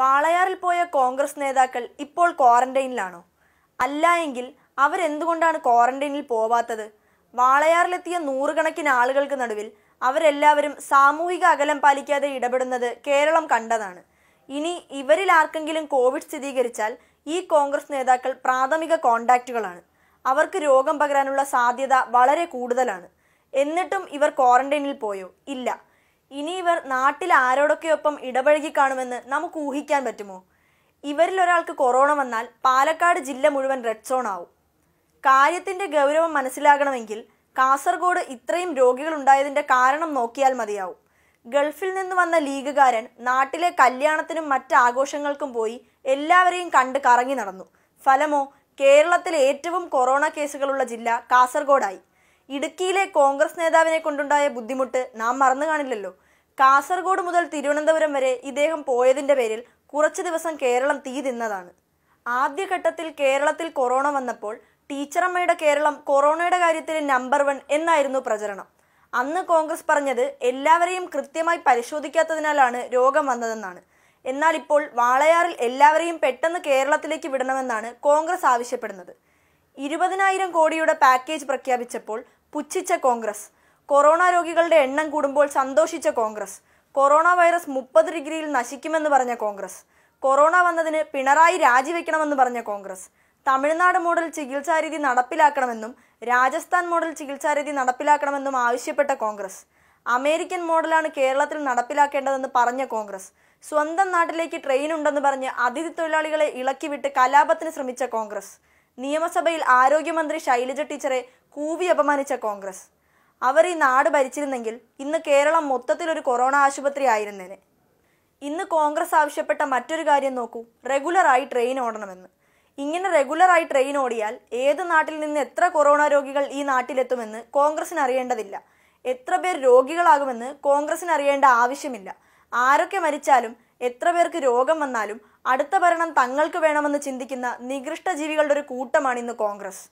വാളയാറിൽ പോയ കോൺഗ്രസ് നേതാക്കൾ ഇപ്പോൾ ക്വാറന്റൈനിലാണോ അല്ല എങ്കിൽ അവരെന്തുകൊണ്ടാണ് ക്വാറന്റൈനിൽ പോവാത്തത് വാളയാറിലെത്തിയ നൂറുകണക്കിന് ആളുകൾക്ക് നടുവിൽ അവരെല്ലാവരും സാമൂഹിക അകലം പാലിക്കാതെ ഇടപെടുന്നത് കേരളം കണ്ടതാണ് ഇനി ഇവരിൽ ആർക്കെങ്കിലും കോവിഡ് സ്ഥിരീകരിച്ചാൽ ഈ കോൺഗ്രസ് നേതാക്കൾ പ്രാഥമിക കോണ്ടാക്റ്റുകളാണ് അവർക്ക് രോഗം പകരാനുള്ള സാധ്യത വളരെ കൂടുതലാണ് എന്നിട്ടും ഇവർ ക്വാറന്റൈനിൽ പോയോ ഇല്ല ഇനി ഇവർ നാട്ടിൽ ആരോടൊക്കെയൊപ്പം ഇടപഴകി കാണുമെന്ന് നമുക്ക് ഊഹിക്കാൻ പറ്റുമോ ഇവരിൽ ഒരാൾക്ക് കൊറോണ വന്നാൽ പാലക്കാട് ജില്ല മുഴുവൻ റെഡ് സോൺ ആവും കാര്യത്തിൻ്റെ ഗൗരവം മനസ്സിലാകണമെങ്കിൽ കാസർഗോഡ് ഇത്രയും രോഗികൾ ഉണ്ടായതിന്റെ കാരണം നോക്കിയാൽ മതിയാവും ഗൾഫിൽ നിന്ന് വന്ന ലീഗുകാരൻ നാട്ടിലെ കല്യാണത്തിനും മറ്റാഘോഷങ്ങൾക്കും പോയി എല്ലാവരെയും കണ്ട് കറങ്ങി നടന്നു ഫലമോ കേരളത്തിലെ ഏറ്റവും കൊറോണ കേസുകളുള്ള ജില്ല കാസർഗോഡായി ഇടുക്കിയിലെ കോൺഗ്രസ് നേതാവിനെ കൊണ്ടുണ്ടായ ബുദ്ധിമുട്ട് നാം മറന്നു കാണില്ലല്ലോ കാസർഗോഡ് മുതൽ തിരുവനന്തപുരം വരെ ഇദ്ദേഹം പോയതിന്റെ പേരിൽ കുറച്ച് ദിവസം കേരളം തീ തിന്നതാണ് ആദ്യഘട്ടത്തിൽ കേരളത്തിൽ കൊറോണ വന്നപ്പോൾ ടീച്ചറമ്മയുടെ കേരളം കൊറോണയുടെ കാര്യത്തിൽ നമ്പർ വൺ എന്നായിരുന്നു പ്രചരണം അന്ന് കോൺഗ്രസ് പറഞ്ഞത് എല്ലാവരെയും കൃത്യമായി പരിശോധിക്കാത്തതിനാലാണ് രോഗം വന്നതെന്നാണ് എന്നാൽ ഇപ്പോൾ വാളയാറിൽ എല്ലാവരെയും പെട്ടെന്ന് കേരളത്തിലേക്ക് വിടണമെന്നാണ് കോൺഗ്രസ് ആവശ്യപ്പെടുന്നത് ഇരുപതിനായിരം കോടിയുടെ പാക്കേജ് പ്രഖ്യാപിച്ചപ്പോൾ പുച്ഛിച്ച കോൺഗ്രസ് കൊറോണ രോഗികളുടെ എണ്ണം കൂടുമ്പോൾ സന്തോഷിച്ച കോൺഗ്രസ് കൊറോണ വൈറസ് മുപ്പത് ഡിഗ്രിയിൽ നശിക്കുമെന്ന് പറഞ്ഞ കോൺഗ്രസ് കൊറോണ വന്നതിന് പിണറായി രാജിവെക്കണമെന്ന് പറഞ്ഞ കോൺഗ്രസ് തമിഴ്നാട് മോഡൽ ചികിത്സാരീതി നടപ്പിലാക്കണമെന്നും രാജസ്ഥാൻ മോഡൽ ചികിത്സാരീതി നടപ്പിലാക്കണമെന്നും ആവശ്യപ്പെട്ട കോൺഗ്രസ് അമേരിക്കൻ മോഡലാണ് കേരളത്തിൽ നടപ്പിലാക്കേണ്ടതെന്ന് പറഞ്ഞ കോൺഗ്രസ് സ്വന്തം നാട്ടിലേക്ക് ട്രെയിൻ ഉണ്ടെന്ന് പറഞ്ഞ് അതിഥി തൊഴിലാളികളെ ഇളക്കിവിട്ട് കലാപത്തിന് ശ്രമിച്ച കോൺഗ്രസ് നിയമസഭയിൽ ആരോഗ്യമന്ത്രി ശൈലജ ടീച്ചറെ കൂവി അപമാനിച്ച കോൺഗ്രസ് അവർ ഈ നാട് ഭരിച്ചിരുന്നെങ്കിൽ ഇന്ന് കേരളം മൊത്തത്തിലൊരു കൊറോണ ആശുപത്രി ആയിരുന്നേനെ ഇന്ന് കോൺഗ്രസ് ആവശ്യപ്പെട്ട മറ്റൊരു കാര്യം നോക്കൂ റെഗുലറായി ട്രെയിൻ ഓടണമെന്ന് ഇങ്ങനെ റെഗുലറായി ട്രെയിൻ ഓടിയാൽ ഏത് നാട്ടിൽ നിന്ന് എത്ര കൊറോണ രോഗികൾ ഈ നാട്ടിലെത്തുമെന്ന് കോൺഗ്രസിന് അറിയേണ്ടതില്ല എത്ര പേർ രോഗികളാകുമെന്ന് കോൺഗ്രസിന് അറിയേണ്ട ആവശ്യമില്ല ആരൊക്കെ മരിച്ചാലും എത്ര പേർക്ക് രോഗം വന്നാലും അടുത്ത ഭരണം തങ്ങൾക്ക് വേണമെന്ന് ചിന്തിക്കുന്ന നികൃഷ്ടജീവികളുടെ ഒരു കൂട്ടമാണ് ഇന്ന് കോൺഗ്രസ്